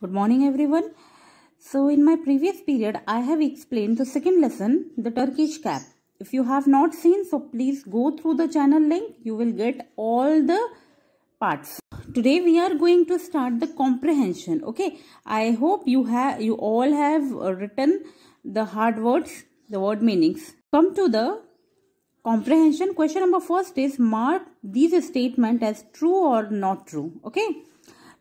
Good morning everyone. So in my previous period, I have explained the second lesson, the Turkish cap. If you have not seen, so please go through the channel link. You will get all the parts. Today we are going to start the comprehension. Okay. I hope you have, you all have uh, written the hard words, the word meanings. Come to the comprehension. Question number first is mark these statement as true or not true. Okay.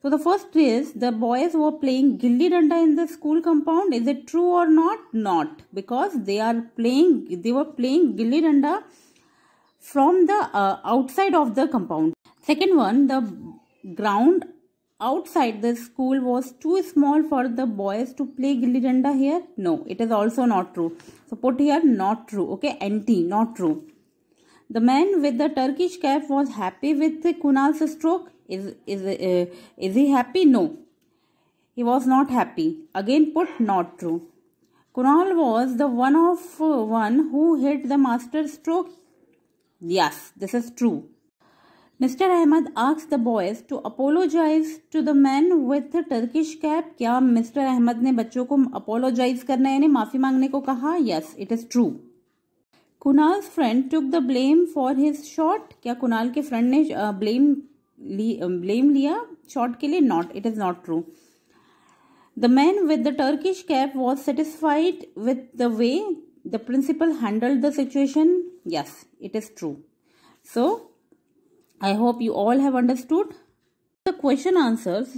So the first is the boys were playing gilli danda in the school compound. Is it true or not? Not because they are playing. They were playing gilli danda from the uh, outside of the compound. Second one, the ground outside the school was too small for the boys to play gilli danda here. No, it is also not true. So put here not true. Okay, N T not true. The man with the Turkish cap was happy with Kunal's stroke. Is, is, uh, is he happy? No. He was not happy. Again put not true. Kunal was the one of uh, one who hit the master stroke. Yes, this is true. Mr. Ahmed asked the boys to apologize to the man with the Turkish cap. क्या Mr. Ahmed ने बच्चों को apologize करना यानी माफी मांगने को कहा? Yes, it is true. Kunal friend took the blame for his shot क्या कुणाल के फ्रेंड ने ब्लेम ली ब्लेम लिया शॉट के लिए not it is not true the man with the Turkish cap was satisfied with the way the principal handled the situation yes it is true so i hope you all have understood the question answers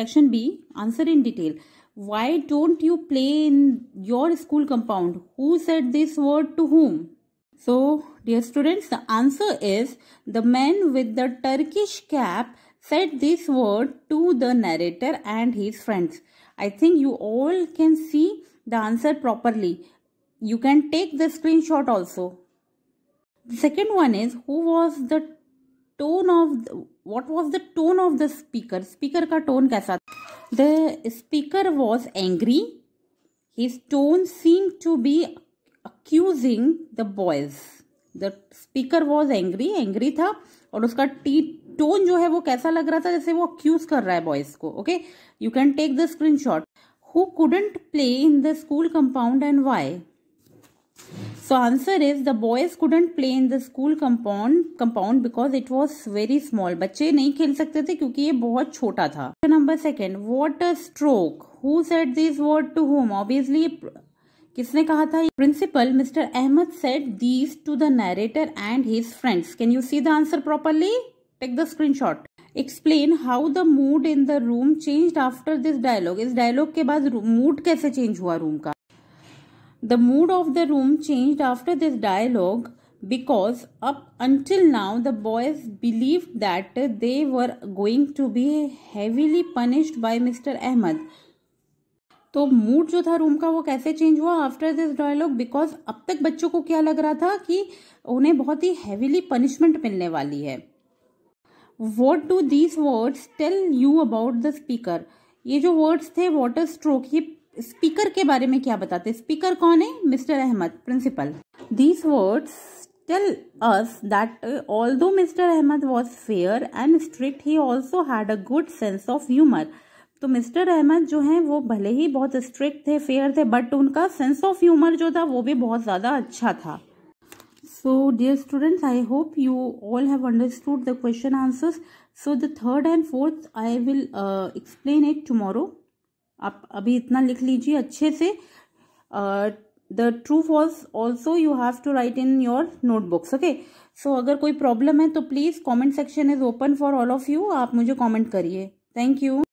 section b answer in detail why don't you play in your school compound? Who said this word to whom? So, dear students, the answer is the man with the Turkish cap said this word to the narrator and his friends. I think you all can see the answer properly. You can take the screenshot also. The second one is who was the tone of the, what was the tone of the speaker? Speaker ka tone kaisa? The speaker was angry. His tone seemed to be accusing the boys. The speaker was angry. Angry tha, और उसका T tone जो है वो कैसा लग रहा था जैसे वो अक्यूज कर रहा है बॉयज को okay you can take the couldn't who couldn't play in the school compound and So answer is the boys couldn't play in the school compound compound because it was very small. बच्चे नहीं खेल सकते थे क्योंकि ये बहुत छोटा था number second what a stroke who set this word to home obviously किसने कहा था principal mister Ahmed set these to the narrator and his friends can you see the answer properly take the screenshot explain how the mood in the room change after this dialogue इस dialogue के बाद mood कैसे change हुआ room का The mood of the room changed after this dialogue because up until now the boys believed that they were going to be heavily punished by Mr. Ahmed. तो mood जो था room का वो कैसे change हुआ after this dialogue because अब तक बच्चों को क्या लग रहा था कि उन्हें बहुत ही हैवीली पनिशमेंट मिलने वाली है what do these words tell you about the speaker ये जो वर्ड्स थे वॉटर स्ट्रोक ये स्पीकर के बारे में क्या बताते स्पीकर कौन है mister Ahmed principal these words tell us that although mister Ahmed was fair and strict he also had a good sense of humour तो मिस्टर अहमद जो हैं वो भले ही बहुत स्ट्रिक्ट थे फेयर थे बट उनका सेंस ऑफ ह्यूमर जो था वो भी बहुत ज़्यादा अच्छा था so dear students I hope you all have understood the question answers so the third and fourth I will explain it tomorrow आप अभी इतना लिख लीजिए अच्छे से the true false also you have to write in your notebooks okay so अगर कोई problem है तो please comment section is open for all of you आप मुझे कॉमेंट करिए थैंक यू